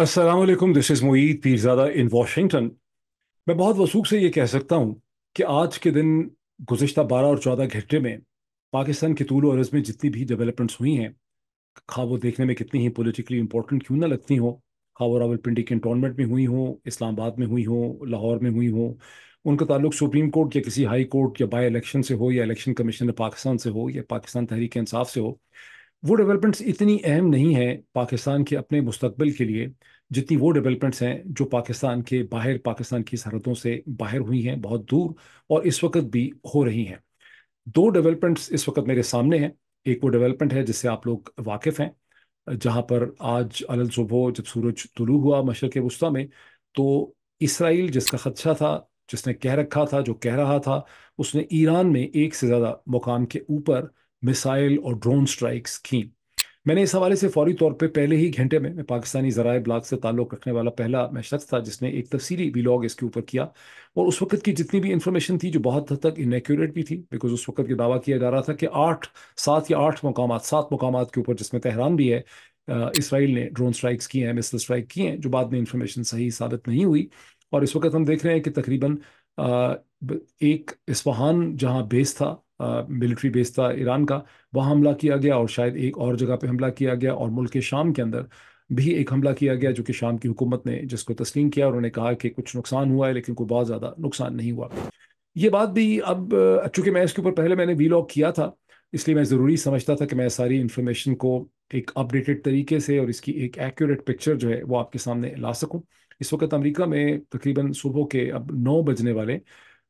Aslam this is Moeed Pirzada in Washington मैं बहुत वसूख से ये कह सकता हूँ कि आज के दिन गुज्त बारह और चौदह घंटे में पाकिस्तान के तूल और में जितनी भी डेवलपमेंट्स हुई हैं खा वो देखने में कितनी ही पोलिटिकली इंपॉर्टेंट क्यों ना लगती हों खा वो रावलपिंडी कंटोनमेंट में हुई हों इस्लामाबाद में हुई हों लाहौर में हुई हों उनका ताल्लुक सुप्रीम कोर्ट या किसी हाई कोर्ट या बाई इलेक्शन से हो या इलेक्शन कमीशन पाकिस्तान से हो या पाकिस्तान तहरीक इंसाफ से हो वो डेवलपमेंट्स इतनी अहम नहीं है पाकिस्तान के अपने मुस्तबिल के लिए जितनी वो डेवलपमेंट्स हैं जो पाकिस्तान के बाहर पाकिस्तान की सरहदों से बाहर हुई हैं बहुत दूर और इस वक्त भी हो रही हैं दो डेवलपमेंट्स इस वक्त मेरे सामने हैं एक वो डेवलपमेंट है जिससे आप लोग वाकिफ़ हैं जहाँ पर आज अल सुबह जब सूरज तुलू हुआ मशरक़ वस्ती में तो इसराइल जिसका खदशा था जिसने कह रखा था जो कह रहा था उसने ईरान में एक से ज़्यादा मुकाम के ऊपर मिसाइल और ड्रोन स्ट्राइक्स की मैंने इस हवाले से फौरी तौर पर पहले ही घंटे में मैं पाकिस्तानी जराए ब्लाक से ताल्लुक़ रखने वाला पहला मैं शख्स था जिसने एक तफसीली ब्लॉग इसके ऊपर किया और उस वक्त की जितनी भी इंफॉर्मेशन थी जो बहुत हद तक इनक्यूरेट भी थी बिकॉज उस वक्त के दावा किया जा रहा था कि आठ सात या आठ मकाम सात मकाम के ऊपर जिसमें तहरान भी है इसराइल ने ड्रोन स्ट्राइक्स किए हैं मिसल स्ट्राइक किए हैं जो बाद में इंफॉर्मेशन सही साबित नहीं हुई और इस वक्त हम देख रहे हैं कि तकरीबन एक इस्फहान जहाँ बेस था मिलिट्री बेस था ईरान का वहाँ हमला किया गया और शायद एक और जगह पे हमला किया गया और मुल्क के शाम के अंदर भी एक हमला किया गया जो कि शाम की हुकूमत ने जिसको तस्लीम किया और उन्होंने कहा कि कुछ नुकसान हुआ है लेकिन कोई बहुत ज़्यादा नुकसान नहीं हुआ ये बात भी अब चूँकि मैं इसके ऊपर पहले मैंने वीलॉग किया था इसलिए मैं ज़रूरी समझता था कि मैं सारी इन्फॉर्मेशन को एक अपडेटेड तरीके से और इसकी एक एक्यूरेट पिक्चर जो है वो आपके सामने ला सकूँ इस वक्त अमेरिका में तकरीबन सुबह के अब नौ बजने वाले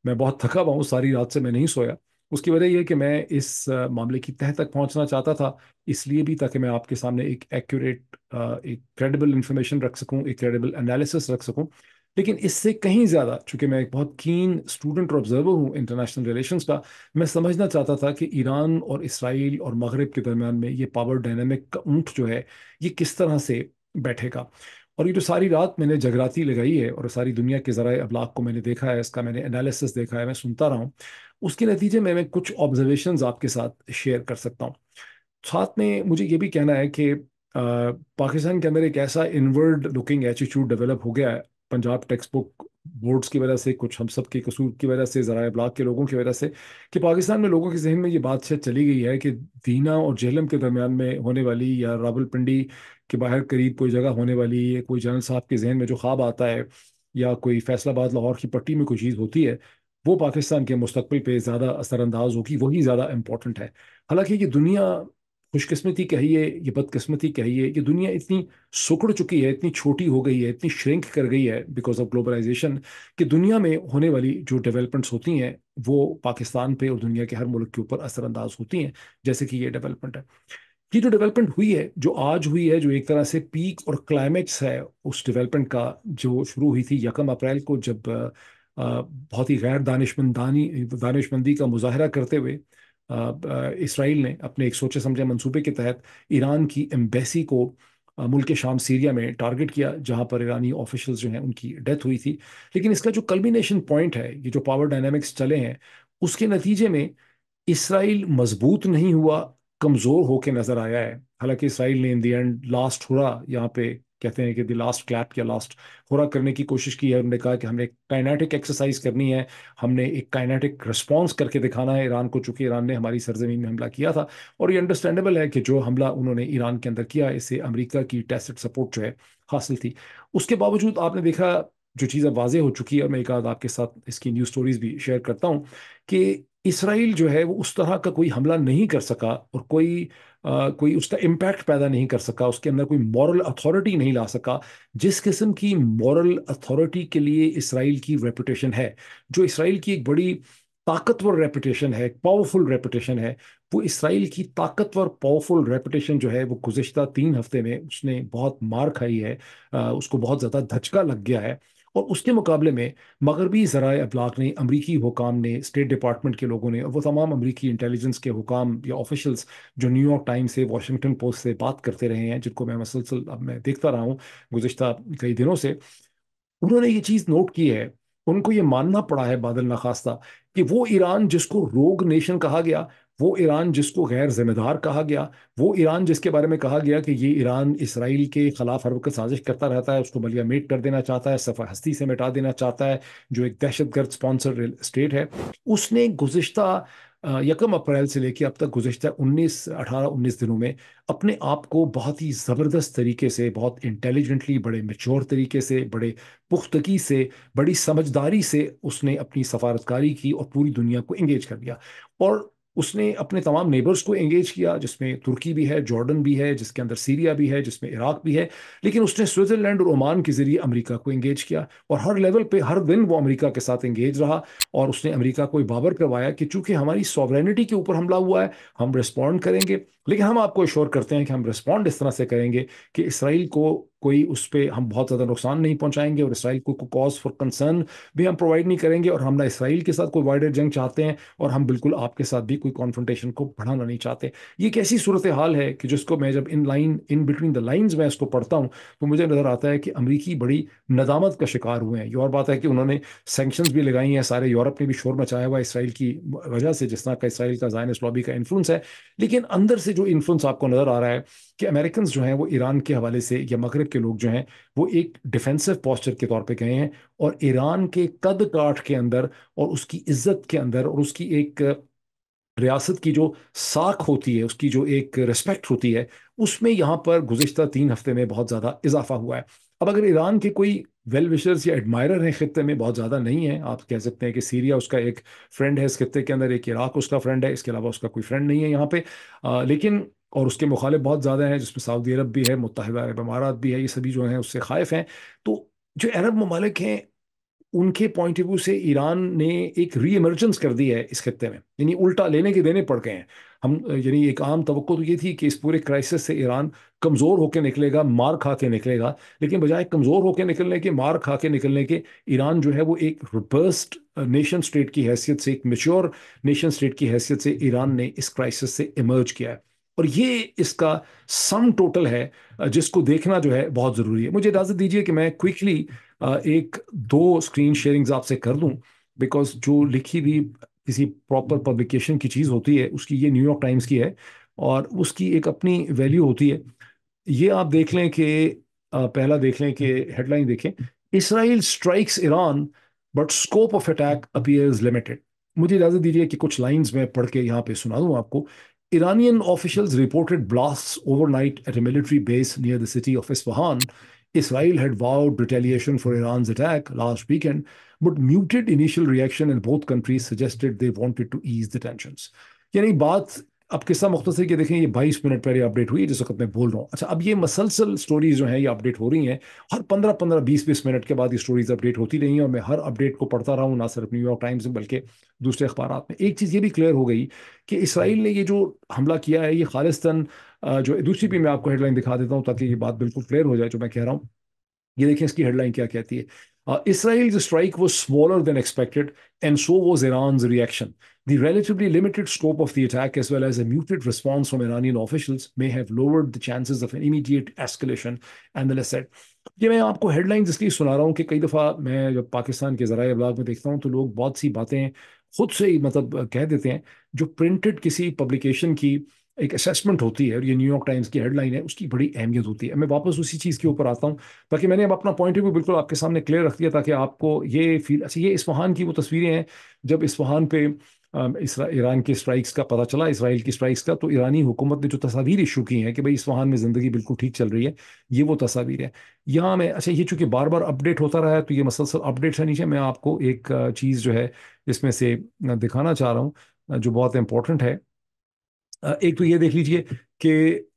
मैं बहुत थका हुआ हूँ सारी रात से मैं नहीं सोया उसकी वजह यह कि मैं इस मामले की तह तक पहुंचना चाहता था इसलिए भी ताकि मैं आपके सामने एक एक्यूरेट एक क्रेडिबल इंफॉर्मेशन रख सकूं एक क्रेडिबल एनालिसिस रख सकूं लेकिन इससे कहीं ज़्यादा चूंकि मैं एक बहुत कीन स्टूडेंट और ऑब्जर्वर हूँ इंटरनेशनल रिलेशन का मैं समझना चाहता था कि ईरान और इसराइल और मगरब के दरमियान में ये पावर डायनेमिक का ऊँट जो है ये किस तरह से बैठेगा और ये जो सारी रात मैंने जगराती लगाई है और सारी दुनिया के ज़रा अबलाक को मैंने देखा है इसका मैंने एनालिसिस देखा है मैं सुनता रहा हूँ उसके नतीजे में मैं कुछ ऑब्जर्वेशन आपके साथ शेयर कर सकता हूँ साथ में मुझे ये भी कहना है कि पाकिस्तान के अंदर एक ऐसा इनवर्ड लुकिंग एटीट्यूड डेवलप हो गया है पंजाब टेक्सट बुक बोर्ड्स की वजह से कुछ हम सब के कसूर की वजह से ज़रा अबलाक के लोगों की वजह से कि पाकिस्तान में लोगों के जहन में ये बात शायद चली गई है कि दीना और जहलम के दरमियान में होने वाली या रावलपिंडी कि बाहर करीब कोई जगह होने वाली है कोई जनरल साहब के जहन में जो ख्वाब आता है या कोई फैसलाबाद लाहौर की पट्टी में कोई चीज़ होती है वो पाकिस्तान के मुस्तबिल पर ज़्यादा असरानंदाज होगी वही ज़्यादा इम्पोर्टेंट है हालांकि ये दुनिया खुशकस्मती कहिए ये बदकस्मती कहिए कि दुनिया इतनी सुकड़ चुकी है इतनी छोटी हो गई है इतनी श्रिंक कर गई है बिकॉज ऑफ ग्लोबलाइजेशन कि दुनिया में होने वाली जो डेवलपमेंट्स होती हैं वो पाकिस्तान पे और दुनिया के हर मुल्क के ऊपर असरानंदाज होती हैं जैसे कि ये डेवलपमेंट है ये जो डेवलपमेंट हुई है जो आज हुई है जो एक तरह से पीक और क्लाइमेक्स है उस डेवलपमेंट का जो शुरू हुई थी यकम अप्रैल को जब बहुत ही गैर दानिशमंदानी दानिशमंदी का मुजाहरा करते हुए इसराइल ने अपने एक सोचे समझे मंसूबे के तहत ईरान की एम्बेसी को मुल्क शाम सीरिया में टारगेट किया जहां पर ईरानी ऑफिशल्स जो हैं उनकी डेथ हुई थी लेकिन इसका जो कलमिनेशन पॉइंट है ये जो पावर डायनामिक्स चले हैं उसके नतीजे में इसराइल मजबूत नहीं हुआ कमज़ोर होके नज़र आया है हालांकि इसराइल ने इन दी एंड लास्ट हुरा यहाँ पे कहते हैं कि दी लास्ट क्लैप या लास्ट हुरा करने की कोशिश की है उन्होंने कहा कि हमने काइनेटिक एक्सरसाइज करनी है हमने एक काइनेटिक रिस्पॉन्स करके दिखाना है ईरान को चूँकि ईरान ने हमारी सरजमीन में हमला किया था और ये अंडरस्टैंडेबल है कि जो हमला उन्होंने ईरान के अंदर किया इससे अमरीका की टेस्ट सपोर्ट जो है हासिल थी उसके बावजूद आपने देखा जो चीज़ अब वाजे हो चुकी है और मैं एक आध आपके साथ इसकी न्यूज़ स्टोरीज़ भी शेयर करता हूँ कि इसराइल जो है वो उस तरह का कोई हमला नहीं कर सका और कोई आ, कोई उसका इम्पैक्ट पैदा नहीं कर सका उसके अंदर कोई मॉरल अथॉरिटी नहीं ला सका जिस किस्म की मॉरल अथॉरिटी के लिए इसराइल की रेपुटेशन है जो इसराइल की एक बड़ी ताकतवर रेपुटेशन है पावरफुल रेपुटेशन है वो इसराइल की ताकतवर पावरफुल रेपुटेशन जो है वो गुजशत तीन हफ्ते में उसने बहुत मार खाई है आ, उसको बहुत ज़्यादा धचका लग गया है और उसके मुकाबले में मगरबी ज़रा अबलाक ने अमरीकी हुकाम ने स्टेट डिपार्टमेंट के लोगों ने और वो तमाम अमरीकी इंटेलिजेंस के हुकाम या ऑफिशल्स जो न्यूयॉर्क टाइम्स से वाशिंगटन पोस्ट से बात करते रहे हैं जिनको मैं मसलसल अब मैं देखता रहा हूँ गुजशत कई दिनों से उन्होंने ये चीज़ नोट की है उनको ये मानना पड़ा है बादल नखास्ता कि वो ईरान जिसको रोग नेशन कहा गया वो ईरान जिसको गैर जिम्मेदार कहा गया वो ईरान जिसके बारे में कहा गया कि ये ईरान इसराइल के खिलाफ हर वक्त साजिश करता रहता है उसको बलिया मेट कर देना चाहता है सफ़ा हस्ती से मिटा देना चाहता है जो एक दहशत गर्द स्पॉन्सर स्टेट है उसने गुज्त यकम अप्रैल से लेकर अब तक गुजशत उन्नीस अठारह उन्नीस दिनों में अपने आप को बहुत ही ज़बरदस्त तरीके से बहुत इंटेलिजेंटली बड़े मेच्योर तरीके से बड़े पुख्तगी से बड़ी समझदारी से उसने अपनी सफारतकारी की और पूरी दुनिया को इंगेज कर दिया और उसने अपने तमाम नेबर्स को एंगेज किया जिसमें तुर्की भी है जॉर्डन भी है जिसके अंदर सीरिया भी है जिसमें इराक भी है लेकिन उसने स्विट्ज़रलैंड और ओमान के ज़रिए अमेरिका को एंगेज किया और हर लेवल पे हर दिन वो अमेरिका के साथ एंगेज रहा और उसने अमेरिका को बाबर करवाया कि चूंकि हमारी सॉवरेनिटी के ऊपर हमला हुआ है हम रिस्पॉन्ड करेंगे लेकिन हम आपको इश्योर करते हैं कि हम रिस्पॉन्ड इस तरह से करेंगे कि इसराइल को कोई उस पर हम बहुत ज़्यादा नुकसान नहीं पहुंचाएंगे और इसराइल को कॉज फॉर कंसर्न भी हम प्रोवाइड नहीं करेंगे और हम ना इसराइल के साथ कोई वाइडर जंग चाहते हैं और हम बिल्कुल आपके साथ भी कोई कॉन्फ्रेंटेशन को बढ़ाना नहीं चाहते ये कैसी सूरत हाल है कि जिसको मैं जब in line in between the lines मैं इसको पढ़ता हूँ तो मुझे नज़र आता है कि अमरीकी बड़ी नदामत का शिकार हुए हैं ये और बात है कि उन्होंने सेंक्शन भी लगाई हैं सारे यूरोप ने भी शोर मचाया हुआ इसराइल की वजह से जिस तरह का इसराइल का जायनस लॉबी का इन्फ्लुंस है लेकिन अंदर से जो इन्फ्लुंस आपको नज़र आ रहा है कि अमेरिकन जो हैं वो ईरान के हवाले से या मगरब के लोग जो हैं वो एक डिफेंसिव पॉस्चर के तौर पे गए हैं और ईरान के कद काठ के अंदर और उसकी इज्जत के अंदर और उसकी एक रियासत की जो साख होती है उसकी जो एक रिस्पेक्ट होती है उसमें यहाँ पर गुजशत तीन हफ्ते में बहुत ज़्यादा इजाफा हुआ है अब अगर ईरान के कोई वेल विशर्स या एडमायर हैं खत्े में बहुत ज़्यादा नहीं है आप कह सकते हैं कि सीरिया उसका एक फ्रेंड है इस खत्े के अंदर एक इराक उसका फ्रेंड है इसके अलावा उसका कोई फ्रेंड नहीं है यहाँ पे आ, लेकिन और उसके मुखाले बहुत ज़्यादा हैं जिसमें सऊदी अरब भी है मुतहद अरब अमारात भी है ये सभी जो हैं उससे खाइफ हैं तो जो अरब ममालिक हैं उनके पॉइंट ऑफ व्यू से ईरान ने एक री एमरजेंस कर दी है इस खत्े में यानी उल्टा लेने के देने पड़ गए हैं हम यानी एक आम तो तो ये थी कि इस पूरे क्राइसिस से ईरान कमज़ोर होकर निकलेगा मार खा के निकलेगा लेकिन बजाय कमज़ोर होकर निकलने के मार खा के निकलने के ईरान जो है वो एक रिबर्स्ड नेशन स्टेट की हैसियत से एक मेच्योर नेशन स्टेट की हैसियत से ईरान ने इस क्राइसिस से इमर्ज किया है और ये इसका सम टोटल है जिसको देखना जो है बहुत ज़रूरी है मुझे इजाज़त दीजिए कि मैं क्विकली एक दो स्क्रीन शेयरिंग्स आपसे कर दूं बिकॉज जो लिखी हुई किसी प्रॉपर पब्लिकेशन की चीज़ होती है उसकी ये न्यूयॉर्क टाइम्स की है और उसकी एक अपनी वैल्यू होती है ये आप देख लें कि पहला देख लें कि हेडलाइन देखें Israel strikes Iran but scope of attack appears limited मुझे इजाज़त दीजिए कि कुछ लाइंस मैं पढ़ के यहाँ पे सुना दूँ आपको Iranian officials reported blasts overnight at a military base near the city of Isfahan. Israel had vowed retaliation for Iran's attack last weekend, but muted initial reaction in both countries suggested they wanted to ease the tensions. यानी बात अब किस्सा मुख्तर के देखें ये बाईस minute पहले update हुई है जिस वक्त मैं बोल रहा हूँ अच्छा अब ये मसलसल स्टोरीज जो हैं ये अपडेट हो रही हैं हर पंद्रह पंद्रह बीस बीस मिनट के बाद ये स्टोरीज अपडेट होती रही हैं और मैं हर अपडेट को पढ़ता रहा हूँ ना सिर्फ न्यूयॉर्क टाइम्स में बल्कि दूसरे अखबार में एक चीज़ ये भी क्लियर हो गई कि इसराइल ने ये जो हमला किया है ये खालिस्तान जो दूसरी भी मैं आपको हेडलाइन दिखा देता हूँ ताकि ये बात बिल्कुल क्लियर हो जाए जो मैं कह रहा हूँ ये देखें इसकी हेडलाइन क्या कहती है Uh, Israel's strike was smaller than expected, and so was Iran's reaction. The relatively limited scope of the attack, as well as a muted response from Iranian officials, may have lowered the chances of an immediate escalation, analysts said. ये मैं आपको headlines इसलिए सुना रहा हूँ कि कई दफ़ा मैं जब पाकिस्तान के ज़रा अबलाग में देखता हूँ तो लोग बहुत सी बातें खुद से ही मतलब कह देते हैं जो प्रिंटेड किसी पब्लिकेशन की एक असेसमेंट होती है और ये न्यूयॉर्क टाइम्स की हेडलाइन है उसकी बड़ी अहमियत होती है मैं वापस उसी चीज़ के ऊपर आता हूँ ताकि मैंने अब अपना पॉइंट ऑफ व्यू बिल्कुल आपके सामने क्लियर रख दिया ताकि आपको ये फील अच्छा ये इसफहान की वो तस्वीरें हैं जब इसफहान पे ईरान के स्ट्राइक्स का पता चला इसराइल की स्ट्राइक्स का तो ईरानी हुकूमत ने जो तस्वीर इशू की हैं कि भाई इसफहान में ज़िंदगी बिल्कुल ठीक चल रही है ये वो तस्वीर है यहाँ मैं अच्छा ये चूंकि बार बार अपडेट होता रहा है तो ये मसलसल अपडेट्स है नीचे मैं आपको एक चीज़ जो है इसमें से दिखाना चाह रहा हूँ जो बहुत इंपॉर्टेंट है एक तो ये देख लीजिए कि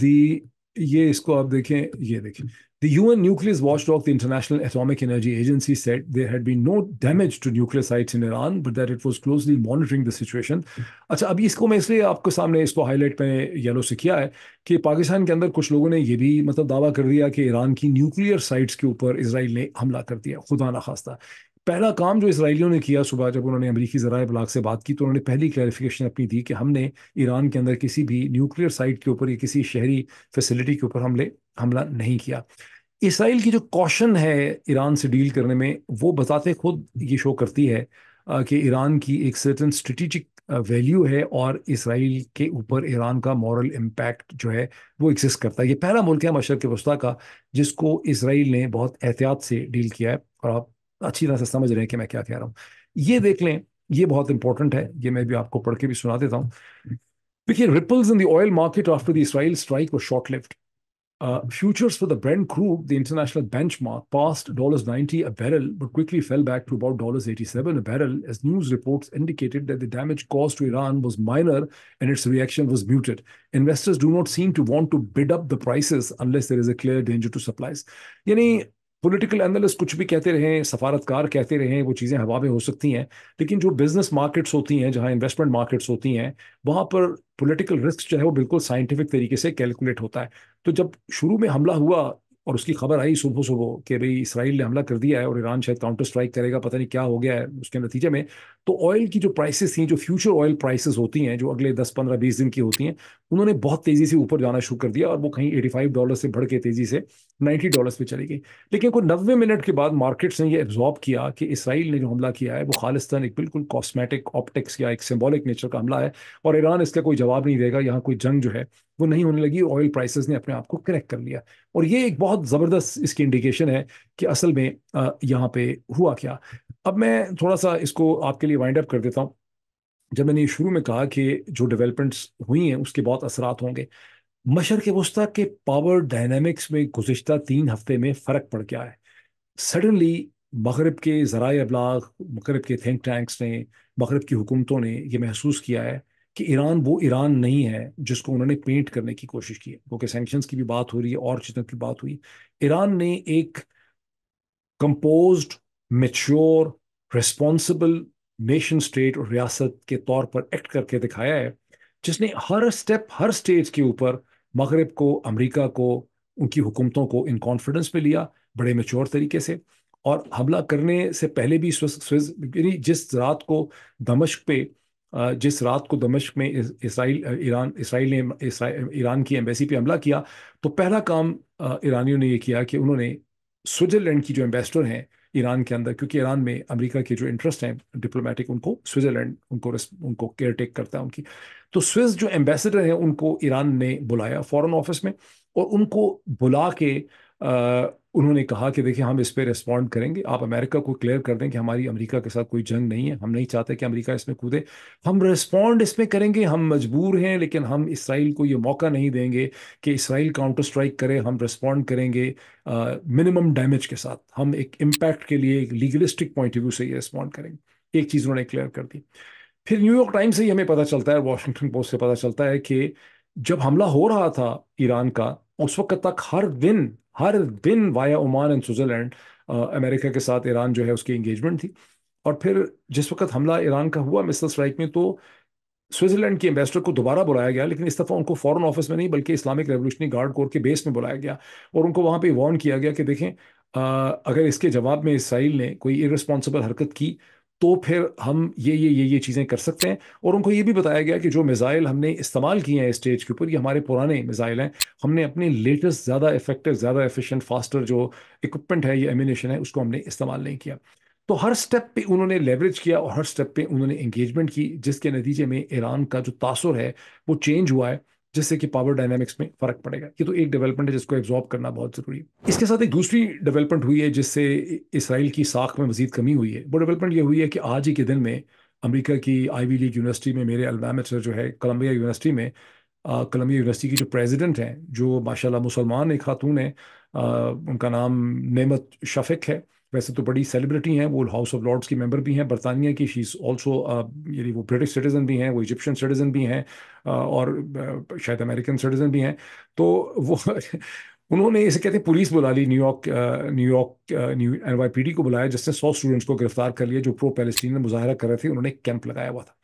दी ये इसको आप देखें ये देखें The UN nucleus watchdog, the International Atomic Energy Agency, said there had been no damage to nuclear sites in Iran, but that it was closely monitoring the situation. अच्छा अभी इसको मैं इसलिए आपके सामने इसको हाईलाइट में येलो से किया है कि पाकिस्तान के अंदर कुछ लोगों ने ये भी मतलब दावा कर दिया कि ईरान की न्यूक्लियर साइट्स के ऊपर इसराइल ने हमला कर दिया खुदा ना खास्ता पहला काम जो इसराइलियों ने किया सुबह जब उन्होंने अमरीकी ज़रा ब्लाक से बात की तो उन्होंने पहली क्लैरिफिकेशन अपनी दी कि हमने ईरान के अंदर किसी भी न्यूक्लियर साइट के ऊपर या किसी शहरी फैसिलिटी के ऊपर हमले हमला नहीं किया इसराइल की जो कौशन है ईरान से डील करने में वो बताते खुद ये शो करती है कि ईरान की एक सर्टन स्ट्रेटिजिक वैल्यू है और इसराइल के ऊपर ईरान का मॉरल इम्पैक्ट जो है वो एग्जिस्ट करता है ये पहला मुल्क है मशरक़ वस्ती का जिसको इसराइल ने बहुत एहतियात से डील किया है और आप अच्छी तरह से समझ रहे हैं कि मैं क्या कह रहा हूं ये देख लें ये बहुत इंपॉर्टेंट है ये मैं भी आपको पढ़ के भी सुना देता हूँ देखिए ripples in the market after the Israel strike और short lift futures for the Brent crude the international benchmark past dollar ninety a barrel but quickly fell back to about dollar eighty seven a barrel as news report indicated the damage caused to Iran was minor and its reaction was muted investors do not seem to want to bid up the prices unless there is a clear danger to supplies यानी political analyst कुछ भी कहते रहें सफारतकार कहते रहें वो चीज़ें हवा में हो सकती हैं लेकिन जो बिजनेस मार्केट्स होती हैं जहाँ इन्वेस्टमेंट मार्केट्स होती हैं वहाँ पर पॉलिटिकल रिस्क जो है वो बिल्कुल साइंटिफिक तरीके से कैलकुलेट होता है तो जब शुरू में हमला हुआ और उसकी खबर आई सुबह सुबह कि भाई इसराइल ने हमला कर दिया है और ईरान शायद काउंटर स्ट्राइक करेगा पता नहीं क्या हो गया है उसके नतीजे में तो ऑयल की जो प्राइसेस थी जो फ्यूचर ऑयल प्राइसेस होती हैं जो अगले 10-15 20 दिन की होती हैं उन्होंने बहुत तेजी से ऊपर जाना शुरू कर दिया और वो कहीं 85 डॉलर से बढ़ के तेजी से 90 डॉलर पे चली गई लेकिन कोई नब्बे मिनट के बाद मार्केट्स ने ये एब्जॉर्ब किया कि इसराइल ने जो हमला किया है वो खालिस्तान एक बिल्कुल कॉस्मेटिक ऑप्टिक्स या एक सिम्बॉलिक नेचर का हमला है और ईरान इसका कोई जवाब नहीं देगा यहाँ कोई जंग जो है वो नहीं होने लगी ऑयल प्राइसेस ने अपने आप को करेक्ट कर लिया और ये एक बहुत ज़बरदस्त इसकी इंडिकेशन है कि असल में यहाँ पे हुआ क्या अब मैं थोड़ा सा इसको आपके लिए वाइंड अप कर देता हूँ जब मैंने शुरू में कहा कि जो डेवलपमेंट्स हुई हैं उसके बहुत असरात होंगे मशर के वस्ता के पावर डायनामिक्स में गुजशत तीन हफ्ते में फ़र्क पड़ गया है सडनली मगरब के ज़रा अबलाग मगरब के थिंक टैंक्स ने मगरब की हुकूमतों ने यह महसूस किया है कि ईरान वो ईरान नहीं है जिसको उन्होंने पेंट करने की कोशिश की है क्योंकि सेंक्शन की भी बात हो रही है और चीज़ों की बात हुई ईरान ने एक composed mature responsible nation state और रियासत के तौर पर एक्ट करके दिखाया है जिसने हर स्टेप हर स्टेज के ऊपर मगरब को अमरीका को उनकी हुकूमतों को इन कॉन्फिडेंस में लिया बड़े मेच्योर तरीके से और हमला करने से पहले भी यानी जिस रात को दमश्क पे जिस रात को दमश्क में इसराइल ईरान इसराइल ने ईरान की एम्बेसी पे हमला किया तो पहला काम ईरानियों ने यह किया कि उन्होंने स्विट्ज़रलैंड की जो एम्बेसडर हैं ईरान के अंदर क्योंकि ईरान में अमेरिका के जो इंटरेस्ट हैं डिप्लोमेटिक उनको स्विट्ज़रलैंड उनको उनको केयर टेक करता है उनकी तो स्विस जो एम्बेसडर हैं उनको ईरान ने बुलाया फॉरेन ऑफिस में और उनको बुला के उन्होंने कहा कि देखिए हम इस पर रिस्पॉन्ड करेंगे आप अमेरिका को क्लियर कर दें कि हमारी अमेरिका के साथ कोई जंग नहीं है हम नहीं चाहते कि अमेरिका इसमें कूदे हम रिस्पॉन्ड इसमें करेंगे हम मजबूर हैं लेकिन हम इसराइल को ये मौका नहीं देंगे कि इसराइल काउंटर स्ट्राइक करे हम रिस्पॉन्ड करेंगे मिनिमम डैमेज के साथ हम एक इम्पैक्ट के लिए एक लीगलिस्टिक पॉइंट ऑफ व्यू से ये रिस्पॉन्ड करेंगे एक चीज़ उन्होंने क्लियर कर दी फिर न्यूयॉर्क टाइम्स से ही हमें पता चलता है वॉशिंगटन पोस्ट से पता चलता है कि जब हमला हो रहा था ईरान का उस वक्त तक हर दिन हर दिन via Oman and Switzerland America के साथ ईरान जो है उसकी इंगेजमेंट थी और फिर जिस वक्त हमला ईरान का हुआ मिसल स्ट्राइक में तो स्विट्जरलैंड के एम्बेसडर को दोबारा बुलाया गया लेकिन इस दफ़ा उनको फॉरेन ऑफिस में नहीं बल्कि इस्लामिक रेवोल्यूशनरी गार्ड कोर के बेस में बुलाया गया और उनको वहाँ पे वार्न किया गया कि देखें आ, अगर इसके जवाब में इसराइल ने कोई इरेस्पॉन्सिबल हरकत की तो फिर हम ये ये ये ये चीज़ें कर सकते हैं और उनको ये भी बताया गया कि जो मिसाइल हमने इस्तेमाल किए हैं स्टेज के ऊपर ये हमारे पुराने मिसाइल हैं हमने अपने लेटेस्ट ज़्यादा इफेक्टिव ज़्यादा एफिशिएंट फास्टर जो इक्विपमेंट है ये एम्यूनेशन है उसको हमने इस्तेमाल नहीं किया तो हर स्टेप पे उन्होंने लेवरेज किया और हर स्टेप पे उन्होंने इंगेजमेंट की जिसके नतीजे में ईरान का जो तासर है वो चेंज हुआ है जिससे कि पावर डायनामिक्स में फर्क पड़ेगा ये तो एक डेवलपमेंट है जिसको एब्जॉर्ब करना बहुत जरूरी है इसके साथ एक दूसरी डेवलपमेंट हुई है जिससे इसराइल की साख में मजीद कमी हुई है वो डेवलपमेंट ये हुई है कि आज ही के दिन में अमेरिका की आईवी लीग यूनिवर्सिटी में मेरे अलबामेट जो है कोलम्बिया यूनिवर्सिटी में कोलम्बिया यूनिवर्सिटी की जो प्रेजिडेंट हैं जो माशाला मुसलमान एक खातून है आ, उनका नाम नमत शफिक है वैसे तो बड़ी सेलिब्रिटी हैं वो हाउस ऑफ लॉर्ड्स की मेंबर भी हैं बरतानिया की शी इज़ ऑल्सो यानी वो ब्रिटिश सिटीज़न भी हैं वो इजिप्शियन सिटीज़न भी हैं uh, और uh, शायद अमेरिकन सिटीज़न भी हैं तो वो उन्होंने इसे कहते हैं पुलिस बुला ली न्यूयॉर्क न्यूयॉर्क न्यू एन को बुलाया जिसने सौ स्टूडेंट्स को गिरफ्तार कर लिया जो प्रो पैलेस्टीन मुजाहरा कर रहे थे उन्होंने कैंप लगाया हुआ था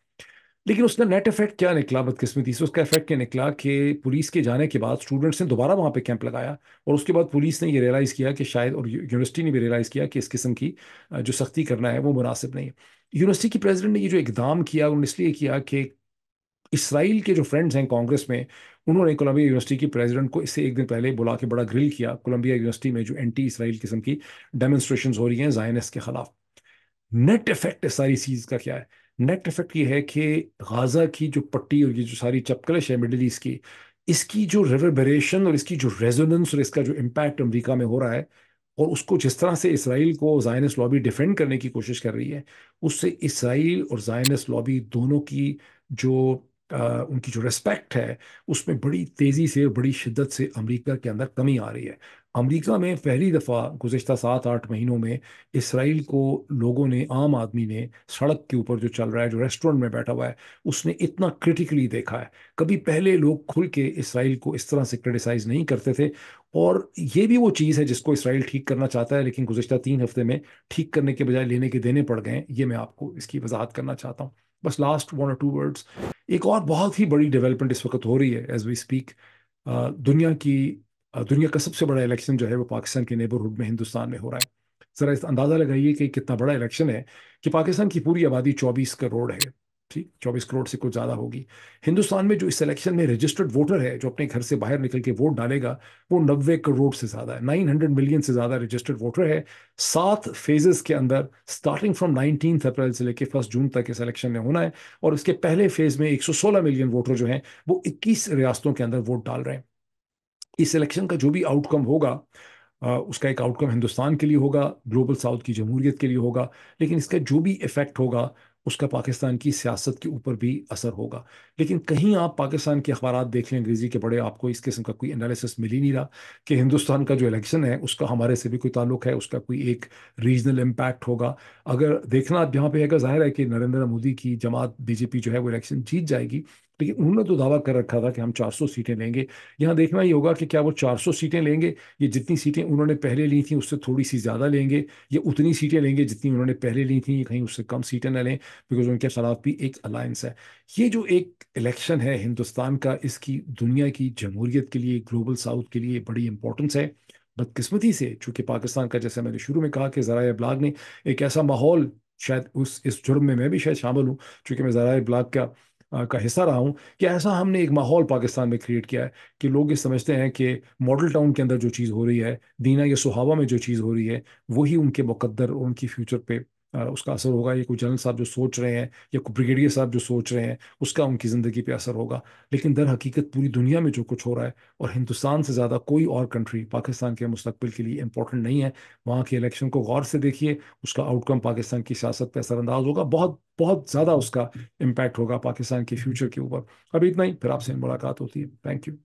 लेकिन उसका नेट इफेक्ट क्या निकला बदकिस्मती से उसका इफेक्ट क्या निकला कि पुलिस के जाने के बाद स्टूडेंट्स ने दोबारा वहाँ पे कैंप लगाया और उसके बाद पुलिस ने ये रियलाइज़ किया कि शायद और यूनिवर्सिटी ने भी रियलाइज़ किया कि इस किस्म की जो सख्ती करना है वो मुनासिब नहीं है यूनिवर्सिटी की प्रेजिडेंट ने ये जो इकदाम किया उन्होंने इसलिए किया कि इसराइल के जो फ्रेंड्स हैं कांग्रेस में उन्होंने कोलंबिया यूनिवर्सिटी की प्रेसिडेंट को इससे एक दिन पहले बुला के बड़ा ग्रिल किया कोलंबिया यूनिवर्सिटी में जो एंटी इसराइल किस्म की डेमोन्स्ट्रेशन हो रही हैं जायनस के खिलाफ नेट इफेक्ट इस सारी चीज़ का क्या है नेट इफेक्ट ये है कि गाजा की जो पट्टी और ये जो सारी चपकलश है मिडल ईस्ट की इसकी जो रिवर्बरेशन और इसकी जो रेजोनेंस और इसका जो इम्पैक्ट अमरीका में हो रहा है और उसको जिस तरह से इसराइल को जायनस लॉबी डिफेंड करने की कोशिश कर रही है उससे इसराइल और जायनस लॉबी दोनों की जो आ, उनकी जो रेस्पेक्ट है उसमें बड़ी तेज़ी से और बड़ी शिद्दत से अमेरिका के अंदर कमी आ रही है अमेरिका में पहली दफ़ा गुजशत सात आठ महीनों में इसराइल को लोगों ने आम आदमी ने सड़क के ऊपर जो चल रहा है जो रेस्टोरेंट में बैठा हुआ है उसने इतना क्रिटिकली देखा है कभी पहले लोग खुल के इसराइल को इस तरह से क्रिटिसाइज़ नहीं करते थे और ये भी वो चीज़ है जिसको इसराइल ठीक करना चाहता है लेकिन गुजशत तीन हफ्ते में ठीक करने के बजाय लेने के देने पड़ गए ये मैं आपको इसकी वजाहत करना चाहता हूँ बस लास्ट वन और टू वर्ड्स एक और बहुत ही बड़ी डेवलपमेंट इस वक्त हो रही है एज वी स्पीक दुनिया की दुनिया का सबसे बड़ा इलेक्शन जो है वो पाकिस्तान के नेबरहुड में हिंदुस्तान में हो रहा है ज़रा इस अंदाज़ा लगाइए कि कितना बड़ा इलेक्शन है कि पाकिस्तान की पूरी आबादी चौबीस करोड़ है ठीक चौबीस करोड़ से कुछ ज़्यादा होगी हिंदुस्तान में जो इस इलेक्शन में रजिस्टर्ड वोटर है जो अपने घर से बाहर निकल के वोट डालेगा वो नब्बे करोड़ से ज़्यादा है नाइन हंड्रेड मिलियन से ज़्यादा रजिस्टर्ड वोटर है सात फेजेस के अंदर स्टार्टिंग फ्रॉम नाइनटीन अप्रैल से लेकर फर्स्ट जून तक इस इलेक्शन में होना है और उसके पहले फेज में एक मिलियन वोटर जो हैं वो इक्कीस रियासतों के अंदर वोट डाल रहे हैं इस इलेक्शन का जो भी आउटकम होगा उसका एक आउटकम हिंदुस्तान के लिए होगा ग्लोबल साउथ की जमहूरियत के लिए होगा लेकिन इसका जो भी इफेक्ट होगा उसका पाकिस्तान की सियासत के ऊपर भी असर होगा लेकिन कहीं आप पाकिस्तान के अखबार देख लें अंग्रेज़ी के बड़े आपको इस किस्म का कोई एनालिसिस मिल ही नहीं रहा कि हिंदुस्तान का जो इलेक्शन है उसका हमारे से भी कोई ताल्लुक है उसका कोई एक रीजनल इम्पैक्ट होगा अगर देखना आप यहाँ पे है जाहिर है कि नरेंद्र मोदी की जमात बीजेपी जो है वो इलेक्शन जीत जाएगी लेकिन उन्होंने तो दावा कर रखा था कि हम 400 सीटें लेंगे यहाँ देखना ही होगा कि क्या वो 400 सीटें लेंगे ये जितनी सीटें उन्होंने पहले ली थी उससे थोड़ी सी ज़्यादा लेंगे ये उतनी सीटें लेंगे जितनी उन्होंने पहले ली थी कहीं उससे कम सीटें ना लें बिकॉज उनके खिलाफ भी एक अलायंस है ये जो एक इलेक्शन है हिंदुस्तान का इसकी दुनिया की जमहूरीत के लिए ग्लोबल साउथ के लिए बड़ी इंपॉर्टेंस है बदकस्मती से चूँकि पाकिस्तान का जैसे मैंने शुरू में कहा कि ज़रा अबलाग ने एक ऐसा माहौल शायद उस इस जुर्म में मैं भी शायद शामिल हूँ चूँकि मैं ज़रा अबलाग का का हिस्सा रहा हूँ कि ऐसा हमने एक माहौल पाकिस्तान में क्रिएट किया है कि लोग ये समझते हैं कि मॉडल टाउन के अंदर जो चीज़ हो रही है दीना या सुहावा में जो चीज़ हो रही है वही उनके मुकद्दर और उनकी फ्यूचर पर उसका असर होगा या कोई जनरल साहब जो सोच रहे हैं या कोई ब्रिगेडियर साहब जो सोच रहे हैं उसका उनकी ज़िंदगी पे असर होगा लेकिन दर हकीकत पूरी दुनिया में जो कुछ हो रहा है और हिंदुस्तान से ज़्यादा कोई और कंट्री पाकिस्तान के मुस्तबिल के लिए इंपॉर्टेंट नहीं है वहाँ के इलेक्शन को गौर से देखिए उसका आउटकम पाकिस्तान की सियासत पर असरानंदाज होगा बहुत बहुत ज़्यादा उसका इम्पैक्ट होगा पाकिस्तान के फ्यूचर के ऊपर अभी इतना ही फिर आपसे मुलाकात होती है थैंक यू